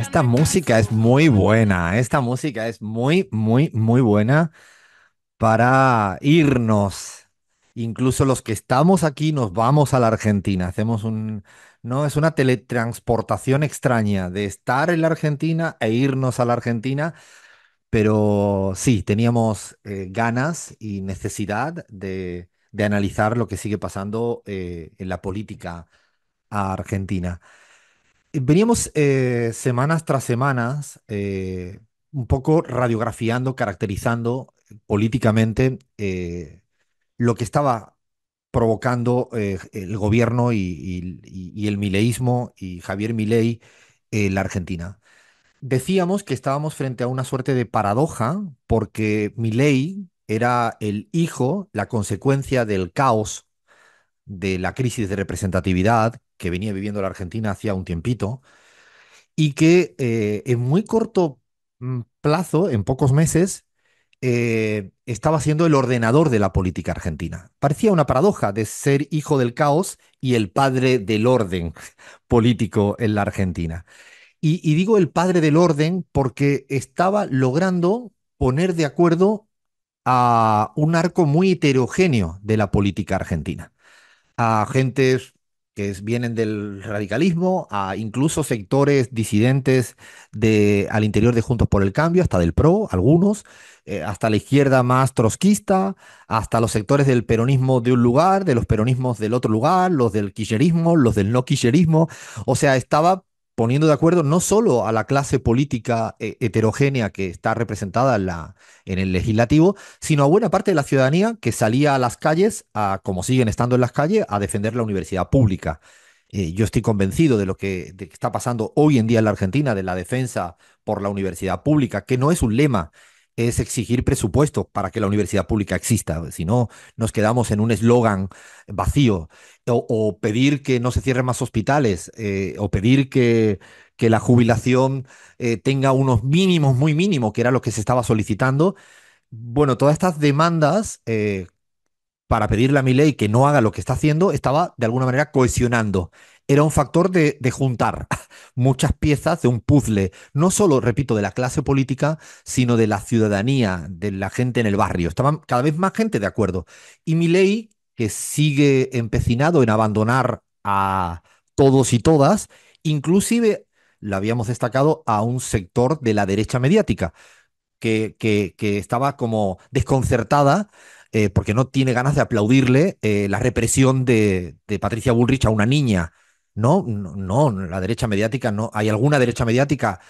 Esta música es muy buena, esta música es muy, muy, muy buena para irnos. Incluso los que estamos aquí nos vamos a la Argentina. Hacemos un, no, es una teletransportación extraña de estar en la Argentina e irnos a la Argentina. Pero sí, teníamos eh, ganas y necesidad de, analizar lo que sigue pasando eh, en la política argentina. Veníamos eh, semanas tras semanas eh, un poco radiografiando, caracterizando eh, políticamente lo que estaba provocando el gobierno y, y, el mileísmo y Javier Milei en la Argentina. Decíamos que estábamos frente a una suerte de paradoja porque Milei era el hijo, la consecuencia del caos, de la crisis de representatividad que venía viviendo la Argentina hacía un tiempito y que eh, en muy corto mm, plazo, en pocos meses, eh, estaba siendo el ordenador de la política argentina. Parecía una paradoja de ser hijo del caos y el padre del orden político en la Argentina. Y, digo el padre del orden porque estaba logrando poner de acuerdo a un arco muy heterogéneo de la política argentina. A gente que vienen del radicalismo, a incluso sectores disidentes de, al interior de Juntos por el Cambio, hasta del PRO, algunos, eh, hasta la izquierda más trotskista, hasta los sectores del peronismo de un lugar, de los peronismos del otro lugar, los del quillerismo, los del no quillerismo, O sea, estaba poniendo de acuerdo no solo a la clase política eh, heterogénea que está representada en, el legislativo, sino a buena parte de la ciudadanía que salía a las calles, a, como siguen estando en las calles, a defender la universidad pública. Eh, yo estoy convencido de lo que, que está pasando hoy en día en la Argentina, de la defensa por la universidad pública, que no es un lema es exigir presupuesto para que la universidad pública exista. Si no, nos quedamos en un eslogan vacío. O, pedir que no se cierren más hospitales, eh, o pedir que, la jubilación eh, tenga unos mínimos muy mínimos, que era lo que se estaba solicitando. Bueno, todas estas demandas eh, para pedirle a mi ley que no haga lo que está haciendo, estaba de alguna manera cohesionando era un factor de, juntar muchas piezas de un puzzle, no solo, repito, de la clase política, sino de la ciudadanía, de la gente en el barrio. Estaban cada vez más gente de acuerdo. Y ley que sigue empecinado en abandonar a todos y todas, inclusive, lo habíamos destacado, a un sector de la derecha mediática, que, estaba como desconcertada eh, porque no tiene ganas de aplaudirle eh, la represión de, de, Patricia Bullrich a una niña no, no, no, la derecha mediática no. Hay alguna derecha mediática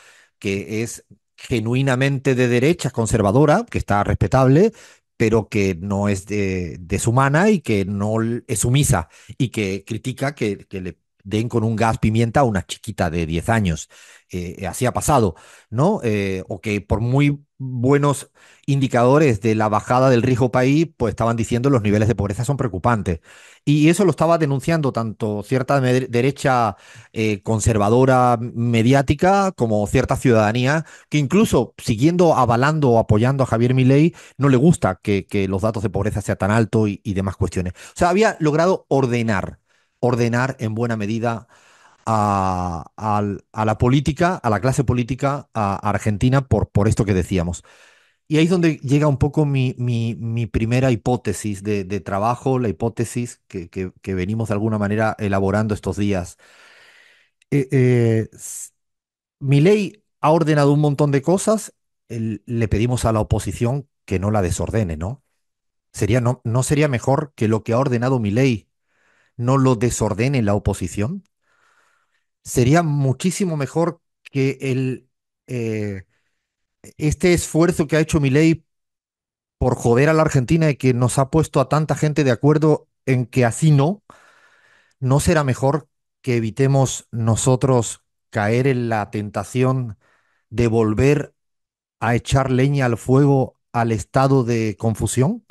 que es genuinamente de derecha conservadora, que está respetable, pero que no es de, deshumana y que no es sumisa y que critica que, que le den con un gas pimienta a una chiquita de 10 años. Eh, eh, así ha pasado, ¿no? Eh, o que por muy buenos indicadores de la bajada del riesgo país, pues estaban diciendo los niveles de pobreza son preocupantes. Y eso lo estaba denunciando tanto cierta derecha conservadora mediática como cierta ciudadanía, que incluso siguiendo avalando o apoyando a Javier Milei, no le gusta que, los datos de pobreza sean tan altos y, y demás cuestiones. O sea, había logrado ordenar ordenar en buena medida a, la política, a la clase política argentina por, esto que decíamos. Y ahí es donde llega un poco mi, primera hipótesis de, trabajo, la hipótesis que, venimos de alguna manera elaborando estos días. Eh, eh, mi ley ha ordenado un montón de cosas, le pedimos a la oposición que no la desordene, ¿no? Sería, no, ¿No sería mejor que lo que ha ordenado mi ley no lo desordene la oposición? Sería muchísimo mejor que el, eh, este esfuerzo que ha hecho Milei por joder a la Argentina y que nos ha puesto a tanta gente de acuerdo en que así no, ¿no será mejor que evitemos nosotros caer en la tentación de volver a echar leña al fuego al estado de confusión?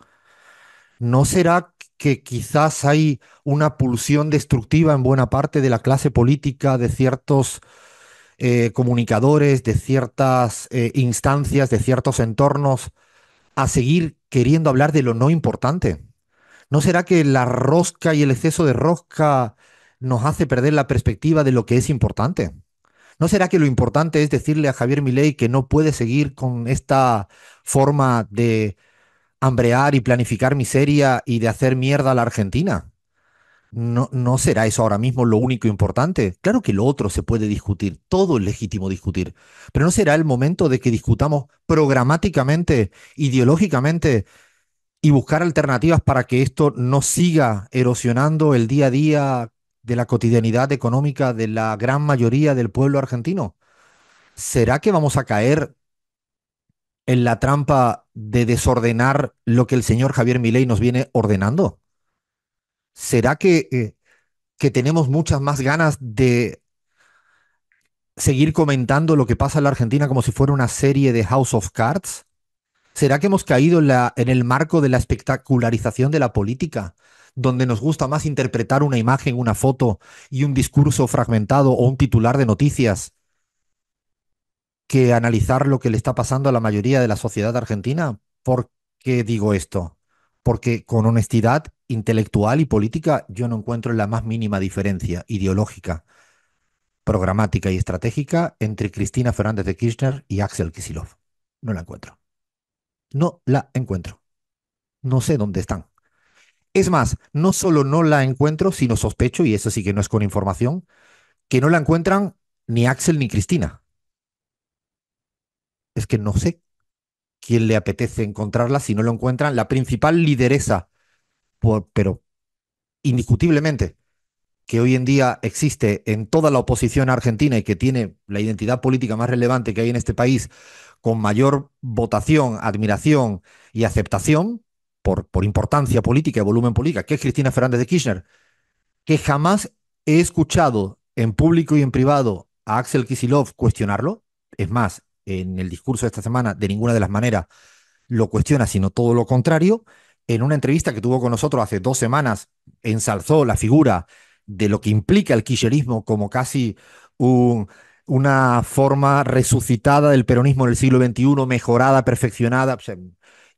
¿No será que quizás hay una pulsión destructiva en buena parte de la clase política, de ciertos eh, comunicadores, de ciertas eh, instancias, de ciertos entornos, a seguir queriendo hablar de lo no importante. ¿No será que la rosca y el exceso de rosca nos hace perder la perspectiva de lo que es importante? ¿No será que lo importante es decirle a Javier Milei que no puede seguir con esta forma de hambrear y planificar miseria y de hacer mierda a la Argentina? ¿No, ¿No será eso ahora mismo lo único importante? Claro que lo otro se puede discutir, todo es legítimo discutir, pero ¿no será el momento de que discutamos programáticamente, ideológicamente y buscar alternativas para que esto no siga erosionando el día a día de la cotidianidad económica de la gran mayoría del pueblo argentino? ¿Será que vamos a caer en la trampa de desordenar lo que el señor Javier Milei nos viene ordenando? ¿Será que, eh, que tenemos muchas más ganas de seguir comentando lo que pasa en la Argentina como si fuera una serie de House of Cards? ¿Será que hemos caído en el marco de la espectacularización de la política, donde nos gusta más interpretar una imagen, una foto y un discurso fragmentado o un titular de noticias que analizar lo que le está pasando a la mayoría de la sociedad argentina. ¿Por qué digo esto? Porque con honestidad intelectual y política yo no encuentro la más mínima diferencia ideológica, programática y estratégica entre Cristina Fernández de Kirchner y Axel Kisilov. No la encuentro. No la encuentro. No sé dónde están. Es más, no solo no la encuentro, sino sospecho, y eso sí que no es con información, que no la encuentran ni Axel ni Cristina es que no sé quién le apetece encontrarla si no lo encuentran. La principal lideresa, pero indiscutiblemente, que hoy en día existe en toda la oposición argentina y que tiene la identidad política más relevante que hay en este país, con mayor votación, admiración y aceptación por, por importancia política y volumen política, que es Cristina Fernández de Kirchner, que jamás he escuchado en público y en privado a Axel Kisilov cuestionarlo. Es más, en el discurso de esta semana de ninguna de las maneras lo cuestiona, sino todo lo contrario. En una entrevista que tuvo con nosotros hace dos semanas, ensalzó la figura de lo que implica el kirchnerismo como casi una forma resucitada del peronismo en el siglo XXI, mejorada, perfeccionada.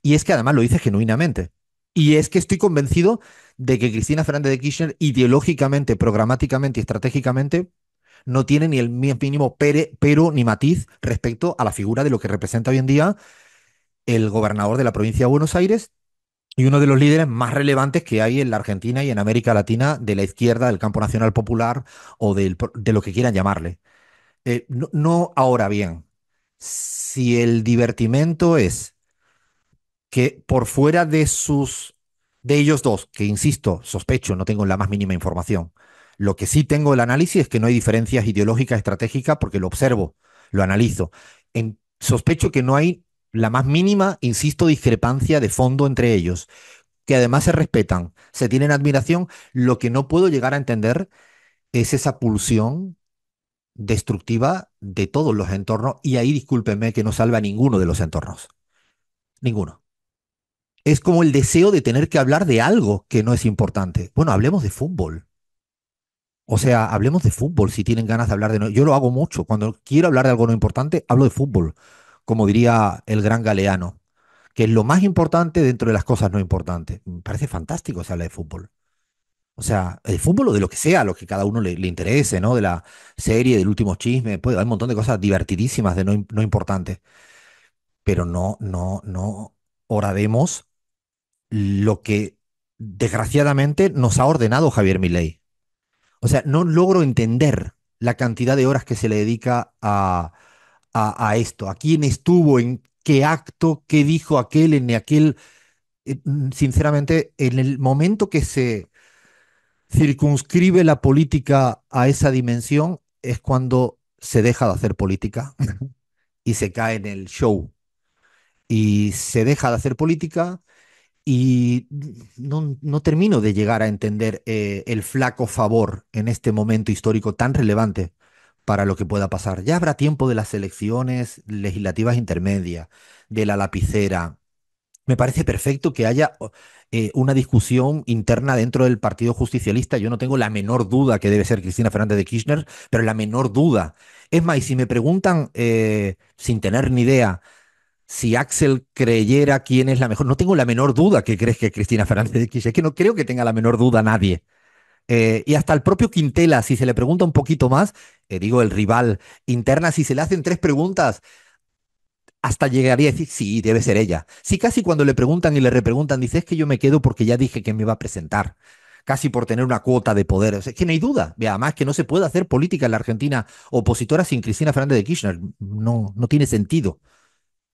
Y es que además lo dice genuinamente. Y es que estoy convencido de que Cristina Fernández de Kirchner, ideológicamente, programáticamente y estratégicamente, no tiene ni el mínimo pero ni matiz respecto a la figura de lo que representa hoy en día el gobernador de la provincia de Buenos Aires y uno de los líderes más relevantes que hay en la Argentina y en América Latina de la izquierda, del campo nacional popular o de lo que quieran llamarle. Eh, no, no ahora bien, si el divertimento es que por fuera de sus de ellos dos, que insisto, sospecho, no tengo la más mínima información, lo que sí tengo del análisis es que no hay diferencias ideológicas estratégicas porque lo observo, lo analizo. En, sospecho que no hay la más mínima, insisto, discrepancia de fondo entre ellos, que además se respetan, se tienen admiración. Lo que no puedo llegar a entender es esa pulsión destructiva de todos los entornos y ahí discúlpenme que no salva a ninguno de los entornos. Ninguno. Es como el deseo de tener que hablar de algo que no es importante. Bueno, hablemos de fútbol. O sea, hablemos de fútbol si tienen ganas de hablar de... Yo lo hago mucho. Cuando quiero hablar de algo no importante, hablo de fútbol, como diría el gran galeano, que es lo más importante dentro de las cosas no importantes. Me parece fantástico o se de fútbol. O sea, el fútbol o de lo que sea, lo que cada uno le, interese, ¿no? De la serie, del último chisme, pues, hay un montón de cosas divertidísimas de no, no importantes. Pero no, no, no vemos lo que desgraciadamente nos ha ordenado Javier Milei. O sea, no logro entender la cantidad de horas que se le dedica a, esto, a quién estuvo, en qué acto, qué dijo aquel, en aquel... Eh, mm, sinceramente, en el momento que se circunscribe la política a esa dimensión, es cuando se deja de hacer política y se cae en el show. Y se deja de hacer política y no, termino de llegar a entender eh, el flaco favor en este momento histórico tan relevante para lo que pueda pasar. Ya habrá tiempo de las elecciones legislativas intermedias, de la lapicera. Me parece perfecto que haya eh, una discusión interna dentro del Partido Justicialista. Yo no tengo la menor duda que debe ser Cristina Fernández de Kirchner, pero la menor duda. Es más, y si me preguntan, eh, sin tener ni idea, si Axel creyera quién es la mejor, no tengo la menor duda que crees que Cristina Fernández de Kirchner, es que no creo que tenga la menor duda nadie. Eh, y hasta el propio Quintela, si se le pregunta un poquito más, eh, digo el rival interna, si se le hacen tres preguntas, hasta llegaría a decir, sí, debe ser ella. Si casi cuando le preguntan y le repreguntan, dice, es que yo me quedo porque ya dije que me iba a presentar, casi por tener una cuota de poder. es que no hay duda, además que no se puede hacer política en la Argentina opositora sin Cristina Fernández de Kirchner, no, no tiene sentido.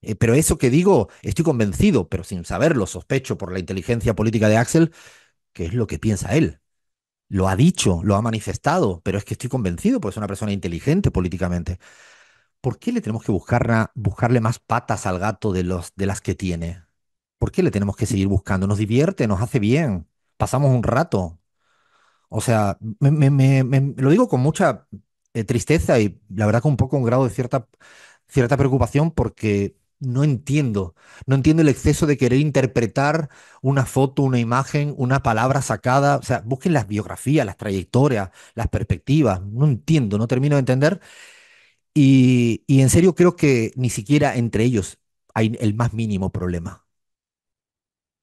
Eh, pero eso que digo, estoy convencido, pero sin saberlo, sospecho por la inteligencia política de Axel, que es lo que piensa él. Lo ha dicho, lo ha manifestado, pero es que estoy convencido porque es una persona inteligente políticamente. ¿Por qué le tenemos que buscarle más patas al gato de, los, de las que tiene? ¿Por qué le tenemos que seguir buscando? Nos divierte, nos hace bien, pasamos un rato. O sea, me, lo digo con mucha eh, tristeza y la verdad con un poco un grado de cierta, cierta preocupación porque no entiendo. No entiendo el exceso de querer interpretar una foto, una imagen, una palabra sacada. O sea, busquen las biografías, las trayectorias, las perspectivas. No entiendo, no termino de entender. Y, en serio creo que ni siquiera entre ellos hay el más mínimo problema.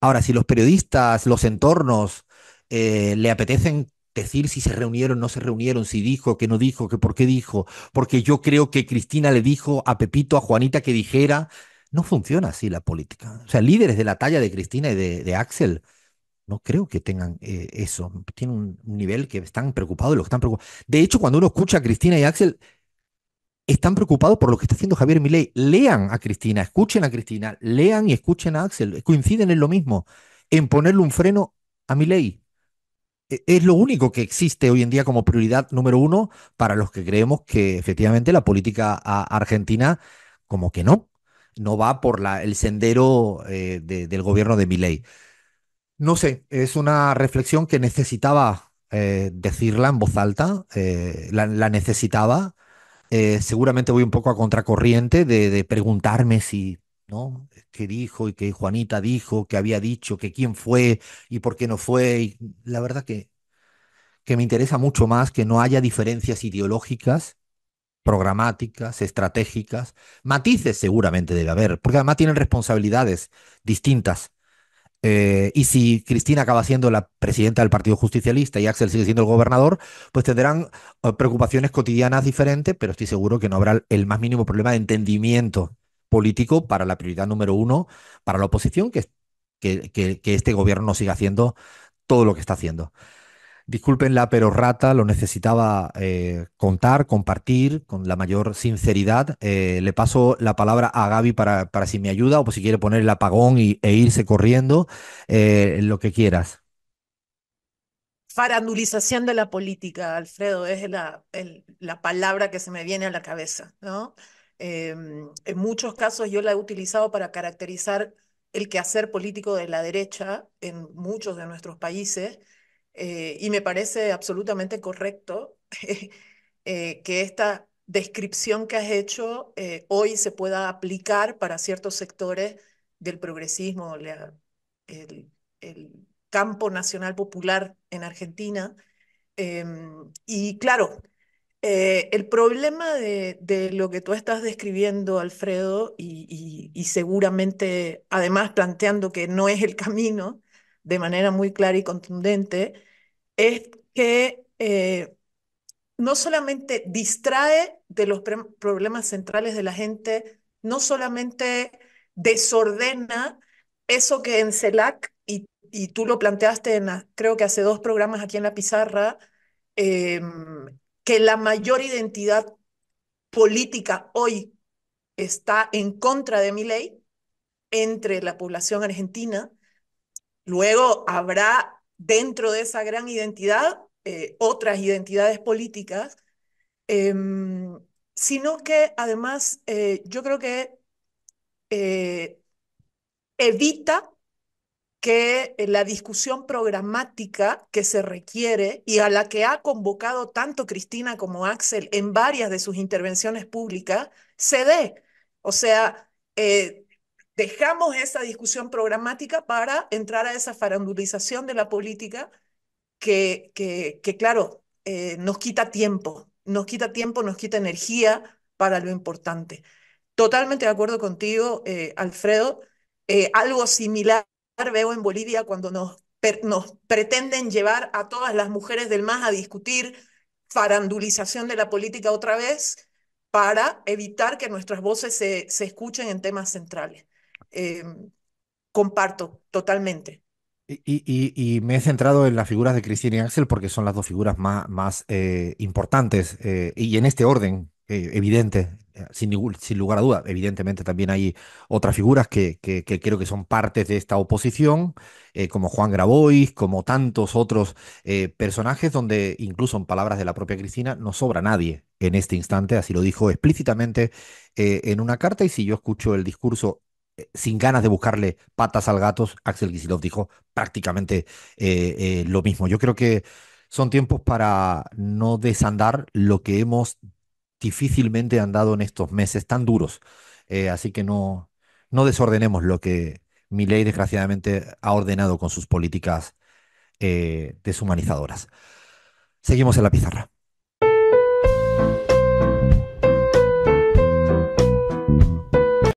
Ahora, si los periodistas, los entornos eh, le apetecen decir si se reunieron, no se reunieron, si dijo, que no dijo, que por qué dijo, porque yo creo que Cristina le dijo a Pepito, a Juanita que dijera. No funciona así la política. O sea, líderes de la talla de Cristina y de, Axel, no creo que tengan eh, eso. Tienen un nivel que están preocupados de lo que están preocupados. De hecho, cuando uno escucha a Cristina y Axel, están preocupados por lo que está haciendo Javier Milei. Lean a Cristina, escuchen a Cristina, lean y escuchen a Axel. Coinciden en lo mismo, en ponerle un freno a Milei. E, es lo único que existe hoy en día como prioridad número uno para los que creemos que efectivamente la política argentina como que no, no va por la, el sendero eh, del gobierno de Milei. No sé, es una reflexión que necesitaba eh, decirla en voz alta, eh, la, necesitaba. seguramente voy un poco a contracorriente de preguntarme si ¿no? Que dijo y que Juanita dijo, que había dicho, que quién fue y por qué no fue. la verdad que, que me interesa mucho más que no haya diferencias ideológicas, programáticas, estratégicas. Matices seguramente debe haber, porque además tienen responsabilidades distintas. Eh, y si Cristina acaba siendo la presidenta del Partido Justicialista y Axel sigue siendo el gobernador, pues tendrán eh, preocupaciones cotidianas diferentes, pero estoy seguro que no habrá el más mínimo problema de entendimiento político para la prioridad número uno para la oposición, que, que, este gobierno siga haciendo todo lo que está haciendo. Disculpenla, pero Rata lo necesitaba eh, contar, compartir con la mayor sinceridad. Eh, le paso la palabra a Gaby para, para, si me ayuda o si quiere poner el apagón e irse corriendo, eh, lo que quieras. Farandulización de la política, Alfredo, es la, la palabra que se me viene a la cabeza, ¿no? Em, en muchos casos yo la he utilizado para caracterizar el quehacer político de la derecha en muchos de nuestros países eh, y me parece absolutamente correcto eh, que esta descripción que has hecho eh, hoy se pueda aplicar para ciertos sectores del progresismo, el, campo nacional popular en Argentina. Em, y claro, eh, el problema de, lo que tú estás describiendo, Alfredo, y, seguramente además planteando que no es el camino de manera muy clara y contundente, es que eh, no solamente distrae de los problemas centrales de la gente, no solamente desordena eso que en CELAC, y, tú lo planteaste en, creo que hace dos programas aquí en la pizarra, em, que la mayor identidad política hoy está en contra de mi ley entre la población argentina. Luego habrá dentro de esa gran identidad eh, otras identidades políticas, em, sino que además eh, yo creo que eh, evita que eh, la discusión programática que se requiere y a la que ha convocado tanto Cristina como Axel en varias de sus intervenciones públicas se dé. O sea, eh, dejamos esa discusión programática para entrar a esa farandulización de la política que, que, que claro, eh, nos quita tiempo, nos quita tiempo, nos quita energía para lo importante. Totalmente de acuerdo contigo, Alfredo. algo similar veo en Bolivia cuando nos, nos pretenden llevar a todas las mujeres del MAS a discutir farandulización de la política otra vez para evitar que nuestras voces se, escuchen en temas centrales. Em, comparto totalmente. Y, me he centrado en las figuras de Cristina y Axel porque son las dos figuras más, más eh, importantes eh, y en este orden eh, evidente sin, lugar a duda. Evidentemente también hay otras figuras que, creo que son partes de esta oposición, eh, como Juan Grabois, como tantos otros eh, personajes, donde incluso en palabras de la propia Cristina no sobra nadie en este instante, así lo dijo explícitamente eh, en una carta, y si yo escucho el discurso sin ganas de buscarle patas al gato, Axel Gisilov dijo prácticamente lo mismo. Yo creo que son tiempos para no desandar lo que hemos difícilmente han dado en estos meses tan duros. Eh, así que no, no desordenemos lo que Milei desgraciadamente ha ordenado con sus políticas eh, deshumanizadoras. Seguimos en la pizarra.